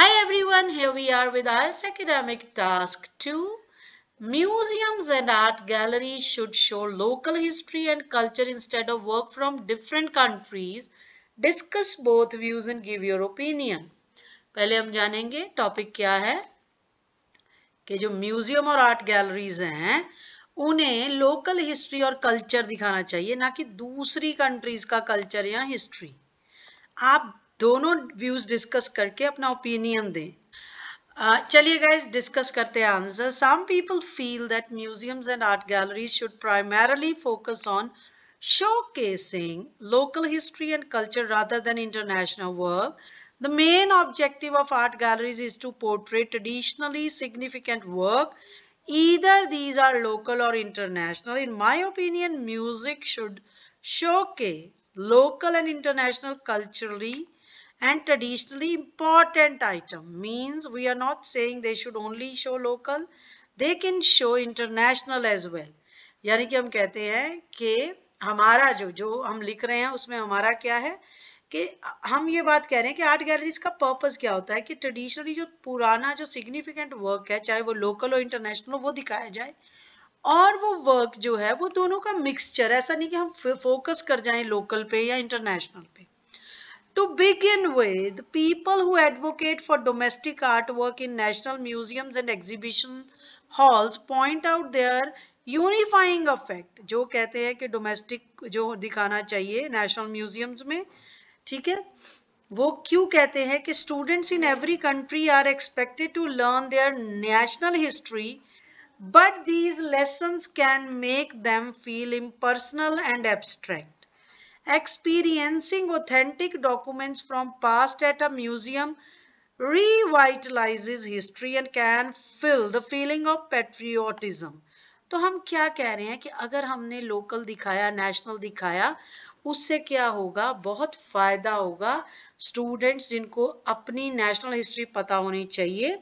Hi everyone, here we are with IELTS Academic Task 2. Museums and art galleries should show local history and culture instead of work from different countries. Discuss both views and give your opinion. पहले हम जानेंगे topic क्या है कि जो museum और art galleries हैं उन्हें लोकल हिस्ट्री और कल्चर दिखाना चाहिए ना कि दूसरी कंट्रीज का कल्चर या हिस्ट्री आप दोनों व्यूज डिस्कस करके अपना ओपिनियन दें चलिए गाइस डिस्कस करते हैं answer some people feel that museums and art galleries should primarily focus on show showcasing local history and culture rather than international work the main objective of art galleries is to portrait traditionally significant work either these are local और international in my opinion music should show के local and international culturally and traditionally important item means we are not saying they should only show local they can show international as well यानी कि हम कहते हैं कि हमारा जो जो हम लिख रहे हैं उसमें हमारा क्या है कि हम ये बात कह रहे हैं कि आर्ट गैलरीज का पर्पस क्या होता है कि ट्रेडिशनली जो पुराना जो सिग्निफिकेंट वर्क है चाहे वो लोकल हो इंटरनेशनल हो वो दिखाया जाए और वो वर्क जो है वो दोनों का मिक्सचर ऐसा नहीं कि हम फोकस कर जाएं लोकल पे या इंटरनेशनल पे To begin with, people who advocate for domestic artwork in national museums and exhibition halls point out their unifying effect. जो कहते हैं कि domestic जो दिखाना चाहिए national museums में, ठीक है? वो क्यों कहते हैं कि students in every country are expected to learn their national history, but these lessons can make them feel impersonal and abstract. experiencing authentic documents from past at a museum revitalizes history and can fill the feeling of patriotism. तो हम क्या कह रहे हैं कि अगर हमने local दिखाया नेशनल दिखाया उससे क्या होगा बहुत फ़ायदा होगा स्टूडेंट्स जिनको अपनी नेशनल हिस्ट्री पता होनी चाहिए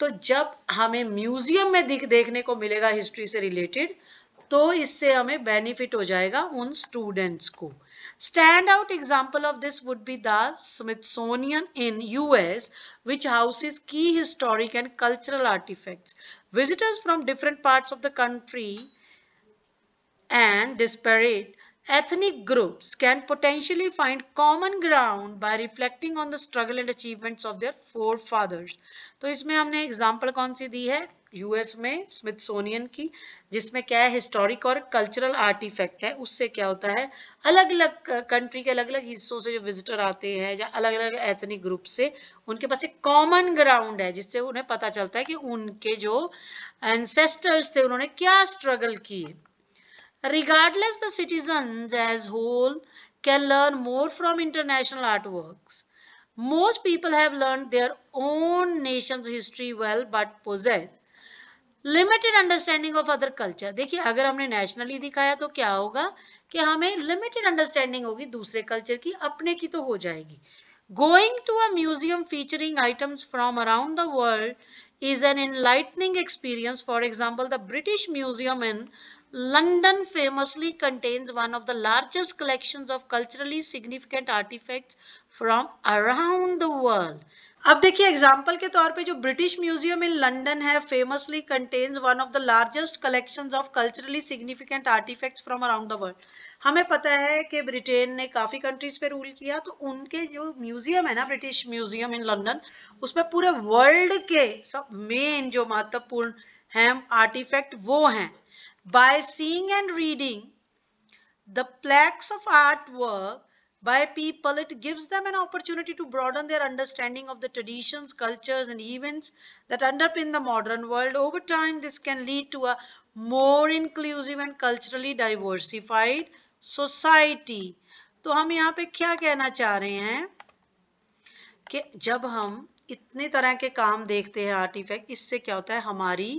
तो जब हमें म्यूजियम में दिख देखने को मिलेगा हिस्ट्री से रिलेटेड तो इससे हमें बेनिफिट हो जाएगा उन स्टूडेंट्स को stand out example of this would be the Smithsonian in US which houses key historic and cultural artifacts. Visitors from different parts of the country and disparate ethnic groups can potentially find common ground by reflecting on the struggle and achievements of their forefathers. तो इसमें हमने example कौन सी दी है US में Smithsonian की जिसमें क्या है हिस्टोरिक और कल्चरल आर्टिफैक्ट है उससे क्या होता है अलग अलग कंट्री के अलग अलग हिस्सों से जो विजिटर आते हैं या अलग अलग एथनिक ग्रुप से उनके पास एक कॉमन ग्राउंड है जिससे उन्हें पता चलता है कि उनके जो एंसेस्टर्स थे उन्होंने क्या स्ट्रगल की रिगार्डलेस दिटीजन as whole can learn more from international art work most people have learned their own nation's history well but possess limited understanding of other culture देखिए अगर हमने नेशनली दिखाया तो क्या होगा कि हमें लिमिटेड अंडरस्टैंडिंग होगी दूसरे कल्चर की अपने की तो हो जाएगी going to a featuring items from around the world is an enlightening experience for example the British museum in London famously contains one of the largest collection of culturally significant artefact from around the world अब देखिए example के तौर पे जो British museum in London है famously contains one of the largest collections of culturally significant artefacts from around the world हमें पता है कि ब्रिटेन ने काफ़ी कंट्रीज पे रूल किया तो उनके जो म्यूजियम है ना ब्रिटिश म्यूजियम इन लंदन उसमें पूरे वर्ल्ड के सब मेन जो महत्वपूर्ण है आर्टिफैक्ट वो हैं by seeing and reading the plaques of art work by people, it gives them an opportunity to broaden their understanding of the traditions, cultures, and events that underpin the modern world. Over time, this can lead to a more inclusive and culturally diversified society. to hum yahan pe kya kehna cha rahe hain ki jab hum itne tarah ke kaam dekhte hain artifact isse kya hota hai hamari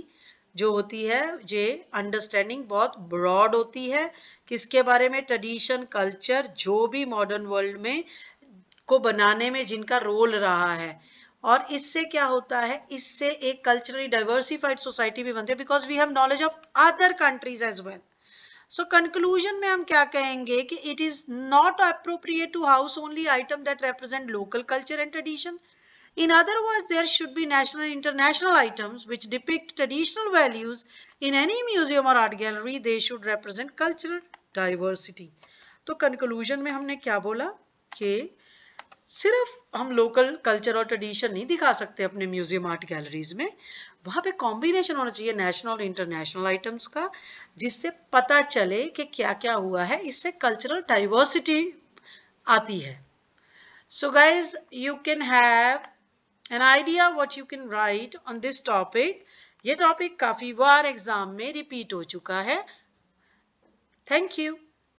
जो होती है ये understanding बहुत broad होती है किसके बारे में ट्रेडिशन कल्चर जो भी मॉडर्न वर्ल्ड में को बनाने में जिनका रोल रहा है और इससे क्या होता है इससे एक कल्चरली डाइवर्सिफाइड सोसाइटी भी बनती है because we have knowledge of other countries as well so conclusion में हम क्या कहेंगे कि it is not appropriate to house only item that represent local culture and tradition In other words, there should be national and international items which depict traditional values. In any museum or art gallery, they should represent cultural diversity. तो conclusion में हमने क्या बोला कि सिर्फ हम local culture और tradition नहीं दिखा सकते अपने म्यूजियम आर्ट गैलरीज में वहाँ पे कॉम्बिनेशन होना चाहिए नेशनल और इंटरनेशनल आइटम्स का जिससे पता चले कि क्या क्या हुआ है इससे कल्चरल डाइवर्सिटी आती है so guys you can have an idea what you can write on this topic ये टॉपिक काफी बार एग्जाम में रिपीट हो चुका है थैंक यू